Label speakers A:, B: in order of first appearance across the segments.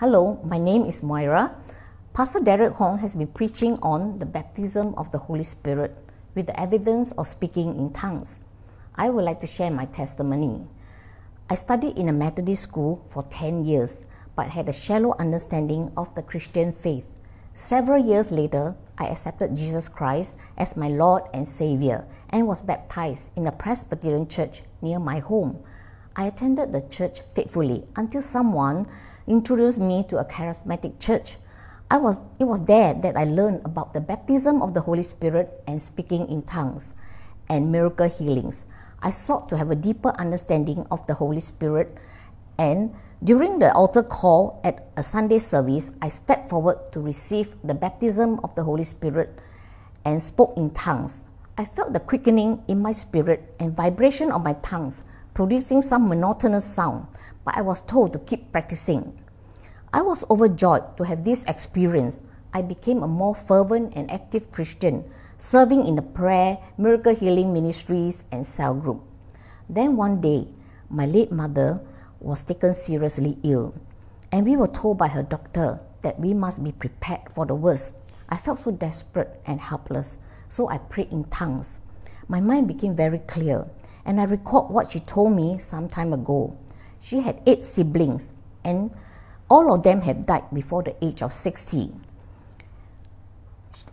A: Hello, my name is Moira. Pastor Derek Hong has been preaching on the baptism of the Holy Spirit with the evidence of speaking in tongues. I would like to share my testimony. I studied in a Methodist school for 10 years but had a shallow understanding of the Christian faith. Several years later, I accepted Jesus Christ as my Lord and Savior and was baptized in a Presbyterian church near my home. I attended the church faithfully until someone introduced me to a charismatic church. I was, it was there that I learned about the baptism of the Holy Spirit and speaking in tongues and miracle healings. I sought to have a deeper understanding of the Holy Spirit and during the altar call at a Sunday service, I stepped forward to receive the baptism of the Holy Spirit and spoke in tongues. I felt the quickening in my spirit and vibration of my tongues, producing some monotonous sound, but I was told to keep practicing. I was overjoyed to have this experience. I became a more fervent and active Christian, serving in the prayer, miracle healing ministries, and cell group. Then one day, my late mother was taken seriously ill, and we were told by her doctor that we must be prepared for the worst. I felt so desperate and helpless, so I prayed in tongues. My mind became very clear, and I recalled what she told me some time ago. She had eight siblings, and all of them have died before the age of 60.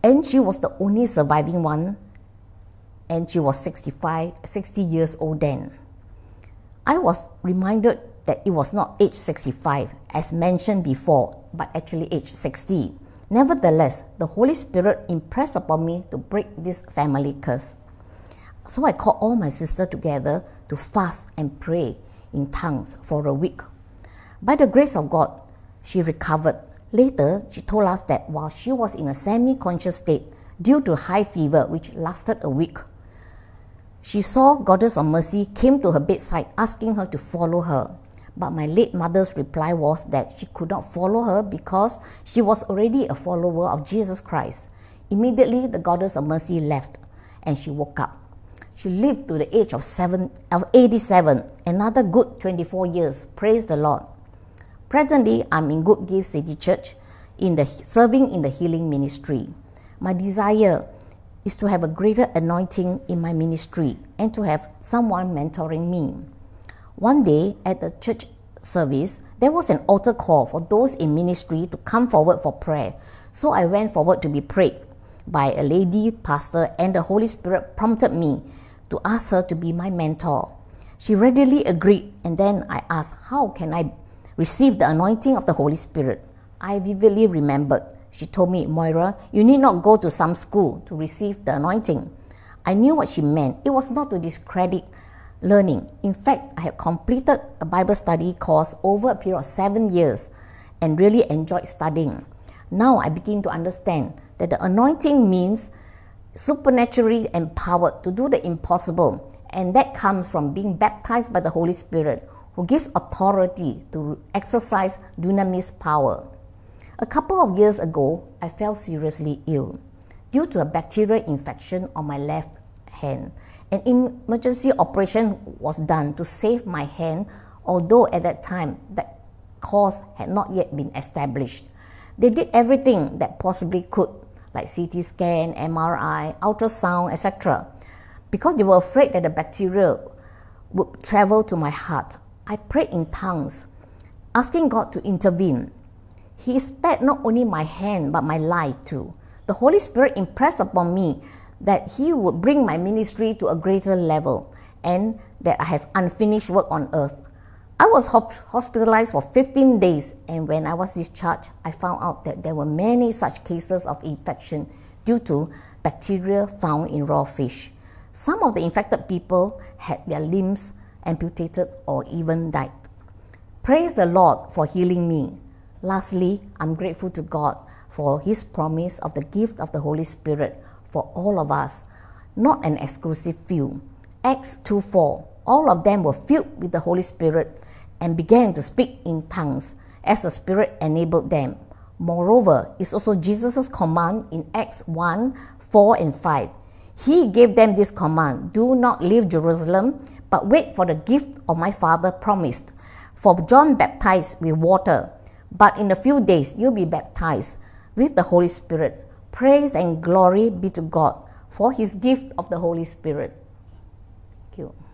A: And she was the only surviving one, and she was 65, 60 years old then. I was reminded that it was not age 65, as mentioned before, but actually age 60. Nevertheless, the Holy Spirit impressed upon me to break this family curse. So I called all my sisters together to fast and pray in tongues for a week by the grace of God, she recovered. Later, she told us that while she was in a semi conscious state due to high fever, which lasted a week, she saw Goddess of Mercy came to her bedside asking her to follow her. But my late mother's reply was that she could not follow her because she was already a follower of Jesus Christ. Immediately, the Goddess of Mercy left and she woke up. She lived to the age of, seven, of 87, another good 24 years. Praise the Lord. Presently, I'm in Good Gift City Church in the serving in the healing ministry. My desire is to have a greater anointing in my ministry and to have someone mentoring me. One day at the church service, there was an altar call for those in ministry to come forward for prayer. So I went forward to be prayed by a lady pastor, and the Holy Spirit prompted me to ask her to be my mentor. She readily agreed, and then I asked, How can I received the anointing of the Holy Spirit. I vividly remembered. She told me, Moira, you need not go to some school to receive the anointing. I knew what she meant. It was not to discredit learning. In fact, I had completed a Bible study course over a period of seven years and really enjoyed studying. Now I begin to understand that the anointing means supernaturally empowered to do the impossible, and that comes from being baptized by the Holy Spirit who gives authority to exercise dunamis power. A couple of years ago, I fell seriously ill due to a bacterial infection on my left hand. An emergency operation was done to save my hand, although at that time that cause had not yet been established. They did everything that possibly could, like CT scan, MRI, ultrasound, etc., because they were afraid that the bacteria would travel to my heart I prayed in tongues, asking God to intervene. He spared not only my hand, but my life too. The Holy Spirit impressed upon me that He would bring my ministry to a greater level and that I have unfinished work on earth. I was hospitalized for 15 days, and when I was discharged, I found out that there were many such cases of infection due to bacteria found in raw fish. Some of the infected people had their limbs amputated, or even died. Praise the Lord for healing me. Lastly, I'm grateful to God for His promise of the gift of the Holy Spirit for all of us, not an exclusive few. Acts 2 4. All of them were filled with the Holy Spirit and began to speak in tongues as the Spirit enabled them. Moreover, it's also Jesus' command in Acts 1 4 and 5. He gave them this command Do not leave Jerusalem, but wait for the gift of my Father promised. For John baptized with water, but in a few days you'll be baptized with the Holy Spirit. Praise and glory be to God for his gift of the Holy Spirit. Thank you.